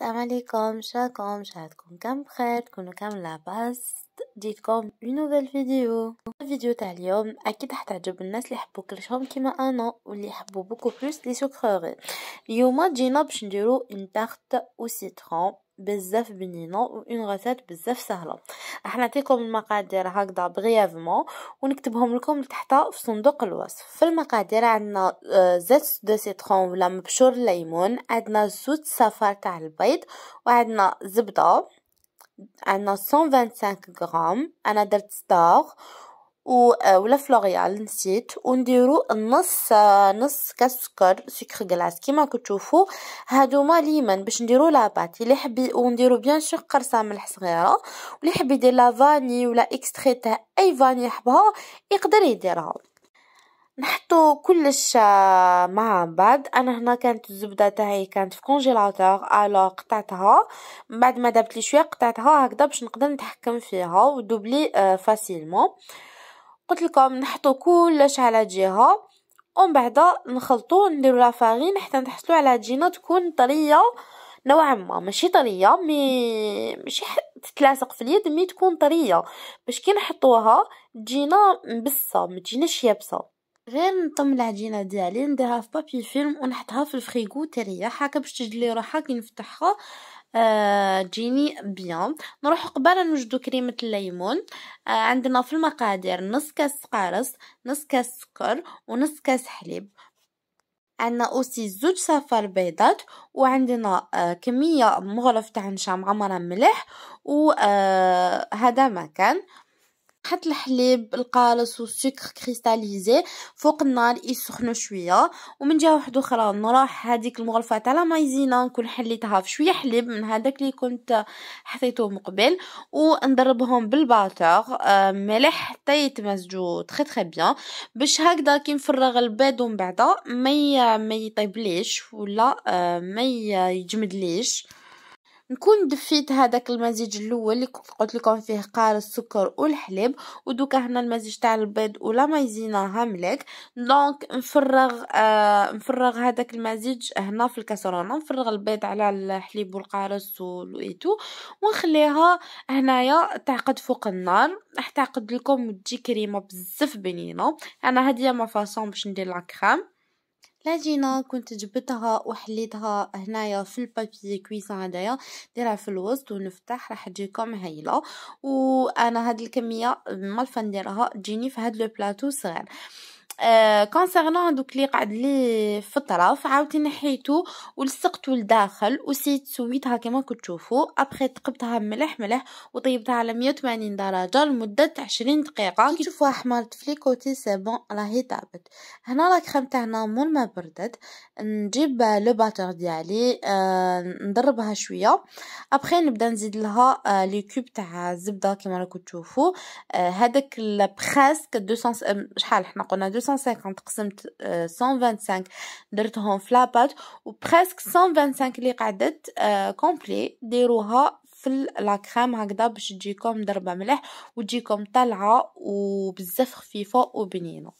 السلام عليكم شاكم شهادكم كم بخير تكونوا كم لاباس جيتكم بنوفيل فيديو الفيديو تاع اليوم اكيد راح تعجب الناس اللي يحبوا كلشهم كيما انا واللي يحبوا بوكو بلوس لي سكروري اليوم جينا باش نديرو ان تارت او سيترون بزاف بنينه وان غوثات بزاف سهله راح نعطيكم المقادير هكذا بغيافمون ونكتبهم لكم تحت في صندوق الوصف في المقادير عندنا آه، زيت دو سيترون ولا مبشور الليمون عندنا زوت صفار تاع البيض وعندنا زبده عندنا 125 غرام انا درت ستار آه، ولا فلوريال نسيت ونديرو نص آه، نص كاس سكر سكر كلاص كيما كتشوفوا هادوما ليمن باش نديرو لاباط اللي حبي ونديرو بيان سور قرصه ملح صغيره واللي حبي يدير لا فاني ولا اكستري تاع اي فاني يحبها يقدر يديرها نحطو كلش آه، مع بعض انا هنا كانت الزبده تاعي كانت في كونجيلاتور الو قطعتها من بعد ما دابت لي شويه قطعتها هكذا باش نقدر نتحكم فيها ودوبلي فاسيلمون قلت لكم نحطو كلش على جهه ومن بعد نخلطو نديرو لافارين حتى نحصلو على عجينه تكون طريه نوعا ما ماشي طريه مي ماشي تتلاصق في اليد مي تكون طريه باش كي نحطوها تجينا مبسه ما تجيناش يابسه غير نطم العجينه ديالي نديرها في بابي فيلم ونحطها في الفريغو تريح هكا باش تجلي روحها كي نفتحها آه تجيني بيان نروح قبل نوجدو كريمه الليمون آه عندنا في المقادير نص كاس قارص نص كاس سكر ونص كاس حليب عندنا اوسي زوج صفار بيضات وعندنا آه كميه مغلف تاع نشا معمره ملح وهذا آه، ما كان حط الحليب القالص والسكر كريستاليزي فوق النار يسخنوا شويه ومن جهه واحده اخرى نروح هذيك المغلفه تاع لا مايزينا نكون حليتها في شويه حليب من هذاك اللي كنت حطيته من قبل ونضربهم بالباتور آه، ملح حتى يتمزجوا تري تري بيان باش هكذا كي نفرغ البيض ومن بعد ما ما يطيبليش ولا آه، ما يجمدليش نكون دفيت هذاك المزيج الاول اللي قلت لكم فيه قار السكر والحليب ودوكا هنا المزيج تاع البيض ولا مايزينا هاملك دونك نفرغ آه نفرغ هذاك المزيج هنا في الكاسرونه نفرغ البيض على الحليب والقارص والايتو ونخليها هنايا تعقد فوق النار راح تعقد لكم وتجي كريمه بزاف بنينه انا هادي ما فاصون باش ندير لا العجينة كنت جبتها وحليتها هنايا في البابي كويس هدايا ديرها في الوسط ونفتح راح تجيكم هايله وانا هاد الكميه مالفه نديرها تجيني في هاد لو بلاطو صغير كونسيرنون آه، دوك لي قعد لي في الطرف عاوتاني نحيتو ولصقتو لداخل وسيت سويتها كما كنت ابخي تقبتها ملح ملح وطيبتها على 180 درجه لمده 20 دقيقه كي تشوفوها حمرت في كوتي سي بون راهي طابت هنا لا كريم تاعنا مول ما بردت نجيب لو باتور ديالي آه، نضربها شويه ابخي نبدا نزيد لها آه، لي كوب تاع الزبده كما راكم تشوفو هذاك أه بريسك 200 شحال حنا قلنا 200 250 قسمت 125 آه، درتهم في و وبريسك 125 اللي قعدت آه، كومبلي ديروها في لاكريم هكذا باش تجيكم ضربه مليح وتجيكم طالعه وبزاف خفيفه وبنينه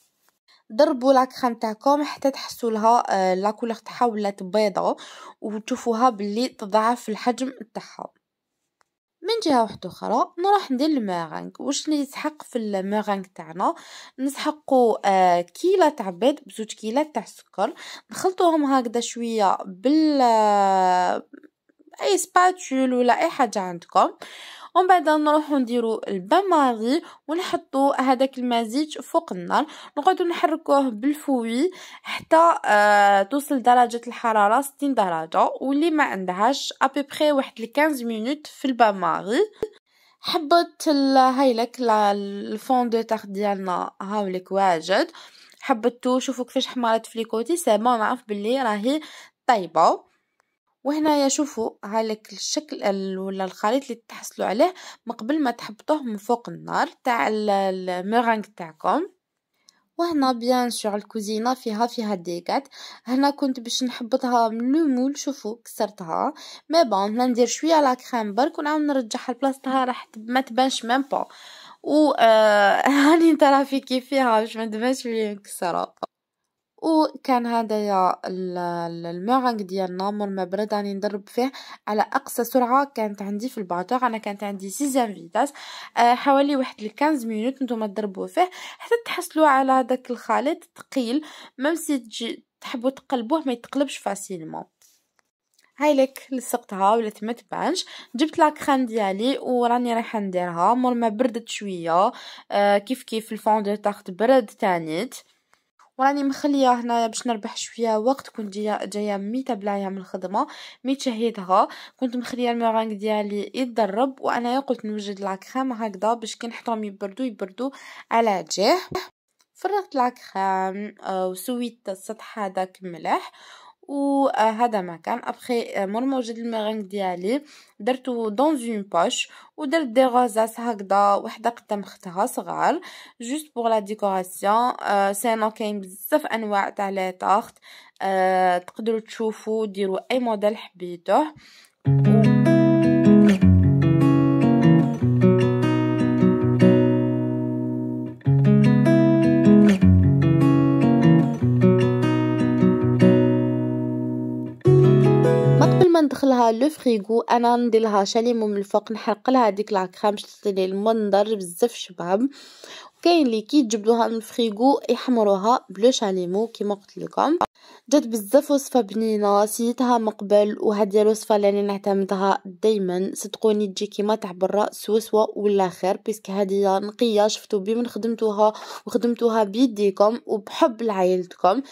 ضربوا لاكريم تاعكم حتى تحسوا لها آه، لاكولور تاعها ولات بيضاء وتشوفوها باللي تضاعف الحجم تاعها من جهه واحده اخرى نروح ندير الميرينغ واش نسحق في الميرينغ تاعنا نسحقوا آه كيله تاع بيض بزوج كيلات تاع سكر نخلطوهم هكذا شويه بال آه، اي سباتول ولا اي حاجه عندكم ومن بعد نروحو نديرو الباماري ونحطو هذاك المزيج فوق النار نقعدو نحركوه بالفوي حتى آه توصل درجه الحراره 60 درجه واللي ما عندهاش ابيبري واحد 15 مينوت في الباماري حبت هايلك الفون دو تاخ ديالنا هاولك واجد حبتو شوفو كيفاش حمرت في ليكوتي سي بون نعرف بلي راهي طيبه وهنايا شوفوا هالك الشكل ولا الخليط اللي تحصلوا عليه من قبل ما تحبطوه من فوق النار تاع الميرانغ تاعكم وهنا بيان سور الكوزينه فيها فيها ديكات هنا كنت باش نحبطها من المول شوفوا كسرتها مي بون هنا ندير شويه لا كريم برك ونعاود نرجعها لبلاصتها راح ما تبانش ميم با و آه، هاني ترى في كيفيها باش ما تبانش بلي مكسره وكان هذايا الماعنق ديالنا مول ما برد راني نضرب فيه على اقصى سرعه كانت عندي في الباتور انا كانت عندي 6 فيتاس آه، حوالي واحد 15 مينوت نتوما تضربوه فيه حتى تحصلوا على هذاك الخليط ثقيل ميم سي تحبوا تقلبوه ما يتقلبش فاسيلمون هاي لك لصقتها ولات ما تبانش جبت لا كريم ديالي وراني رايحه نديرها مول ما بردت شويه آه كيف كيف الفوندر تاخد برد تانيت وراني مخليه هنايا باش نربح شويه وقت كنت جايه جايه ميته بلايا من الخدمه ميت شهيتها كنت مخليه الميرانغ ديالي يتضرب وأنا قلت نوجد لاكريم هكذا باش كي نحطهم يبردو يبردو على جه فرغت لاكريم آه، وسويت السطح هذاك ملح وهذا آه، ما كان ابخي آه، مرمى وجد المغنق ديالي درتو دون اون باش ودرت دي غوزاس هكذا وحده اختها صغار جوست بوغ لا ديكوراسيون سينو كاين بزاف انواع تاع لي تارت آه، تقدروا تشوفوا ديروا اي موديل حبيتوه الفريغو انا نديرلها شاليمو من الفوق نحرقلها هذيك لاكريم باش المنظر بزاف شباب كاين اللي كي تجبدوها من الفريغو يحمروها بلو شاليمو كيما قلت لكم جات بزاف وصفه بنينه سيتها من قبل وهذه الوصفه اللي انا نعتمدها دائما صدقوني تجي كيما تاع برا سوسوا ولا خير بيسك هذه نقيه شفتو بي من خدمتوها وخدمتوها بيديكم وبحب لعائلتكم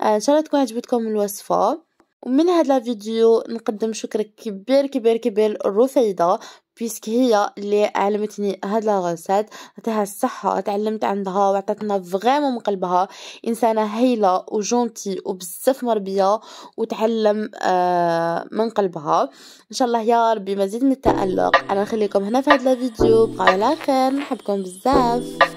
آه، ان شاء الله تكون عجبتكم الوصفه ومن هاد الفيديو نقدم شكر كبير كبير كبير لرفيدة بيسك هي اللي علمتني هاد لاغوسيت عطيها الصحة تعلمت عندها وعطاتنا فغيمون من قلبها إنسانة هايلة وجونتي وبزاف مربية وتعلم آه من قلبها إن شاء الله يا ربي مزيد من التألق أنا نخليكم هنا في هاد الفيديو بقاو على خير نحبكم بزاف